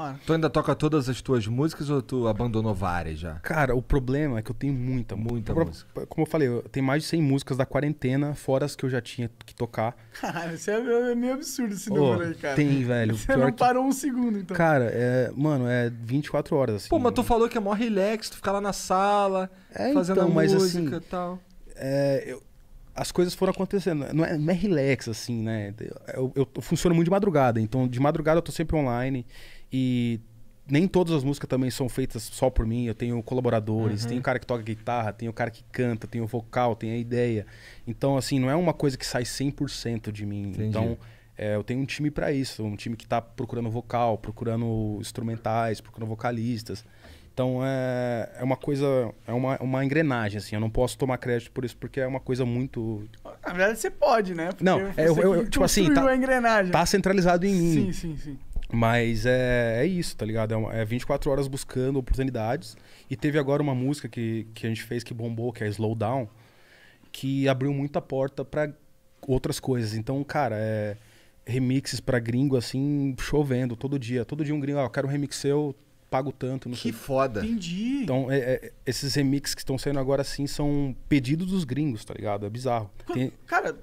Ah. Tu ainda toca todas as tuas músicas ou tu abandonou várias já? Cara, o problema é que eu tenho muita, muita como, música. Como eu falei, eu tenho mais de 100 músicas da quarentena, fora as que eu já tinha que tocar. Cara, isso é, é meio absurdo esse oh, número aí, cara. Tem, velho. Você não parou um segundo, então. Cara, é, mano, é 24 horas assim. Pô, mas tu falou que é mó relax, tu fica lá na sala, é, fazendo então, assim, música assim, e tal. É, eu, as coisas foram acontecendo. Não é, não é relax, assim, né? Eu, eu, eu funciono muito de madrugada, então de madrugada eu tô sempre online. E nem todas as músicas também são feitas só por mim. Eu tenho colaboradores, uhum. tem o cara que toca guitarra, tem o cara que canta, tem o vocal, tem a ideia. Então, assim, não é uma coisa que sai 100% de mim. Entendi. Então, é, eu tenho um time para isso. Um time que tá procurando vocal, procurando instrumentais, procurando vocalistas. Então, é, é uma coisa, é uma, uma engrenagem, assim. Eu não posso tomar crédito por isso, porque é uma coisa muito... Na verdade, você pode, né? Porque não, é, eu, eu, tipo assim, tá, tá centralizado em mim. Sim, sim, sim. Mas é, é isso, tá ligado? É, uma, é 24 horas buscando oportunidades. E teve agora uma música que, que a gente fez que bombou, que é Slow Down, que abriu muita porta para outras coisas. Então, cara, é remixes para gringo assim, chovendo todo dia. Todo dia um gringo, ah, eu quero um remix seu, pago tanto. que sei. foda. Entendi. Então, é, é, esses remixes que estão saindo agora sim são pedidos dos gringos, tá ligado? É bizarro. Quanto, Tem... Cara,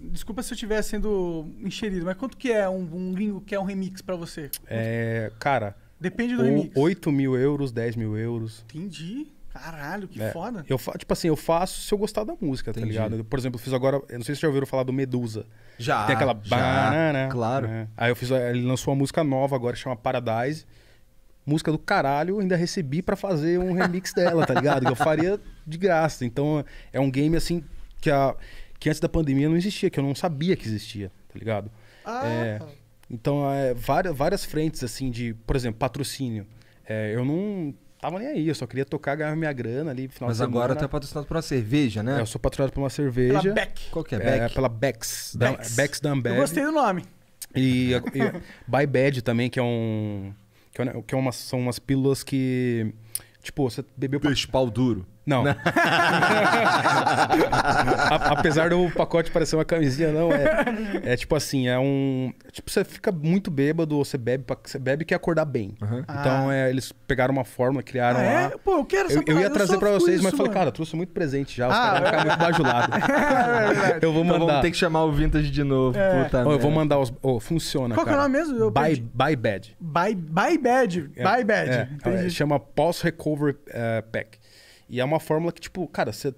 desculpa se eu estiver sendo encherido, mas quanto que é um, um gringo que é um remix para você? É, cara. Depende do o, remix. 8 mil euros, 10 mil euros. Entendi. Caralho, que é, foda. Eu tipo assim, eu faço se eu gostar da música, tá Entendi. tá ligado? Eu, por exemplo, fiz agora. Eu não sei se vocês já ouviram falar do Medusa. Já. Tem aquela já, banana. Claro. Né? Aí eu fiz. Ele lançou uma música nova agora, chama Paradise música do caralho, ainda recebi para fazer um remix dela, tá ligado? Que eu faria de graça. Então é um game assim que, a, que antes da pandemia não existia, que eu não sabia que existia, tá ligado? Ah. É, tá. então é, várias, várias frentes assim de, por exemplo, patrocínio. É, eu não tava nem aí, eu só queria tocar, ganhar minha grana ali. Final Mas agora tu é patrocinado por uma cerveja, né? É, eu sou patrocinado por uma cerveja. Pela Beck. Qual que é, é Beck? É, pela Becks. Becks, Dumbbell Eu gostei do nome. E, e By Bad também, que é um é que, é uma, são umas pílulas que. Tipo, você bebeu. Peixe pra... pau duro. Não. Apesar do pacote parecer uma camisinha, não. É, é tipo assim, é um. Tipo, você fica muito bêbado, você bebe, pra, você bebe e quer acordar bem. Uhum. Então, ah. é, eles pegaram uma fórmula, criaram ah, lá. É? Pô, eu quero essa Eu, eu ia trazer pra vocês, isso, mas falei, cara, trouxe muito presente já. Os ah, caras vão ficar é. muito bajulados. É eu vou então, mandar. Então vamos ter que chamar o Vintage de novo. É. Puta oh, eu vou mandar os. Oh, funciona. Qual cara. que é o nome mesmo? Eu buy, buy Bad. Buy, buy Bad. É. Buy é, chama post recovery uh, Pack. E é uma fórmula que, tipo, cara, você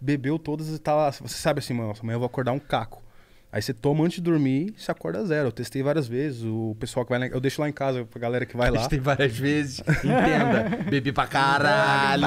bebeu todas e tá lá. Você sabe assim, mano, amanhã eu vou acordar um caco. Aí você toma antes de dormir e você acorda zero. Eu testei várias vezes. O pessoal que vai lá, Eu deixo lá em casa pra galera que vai lá. Testei várias vezes. Entenda. Bebi pra caralho.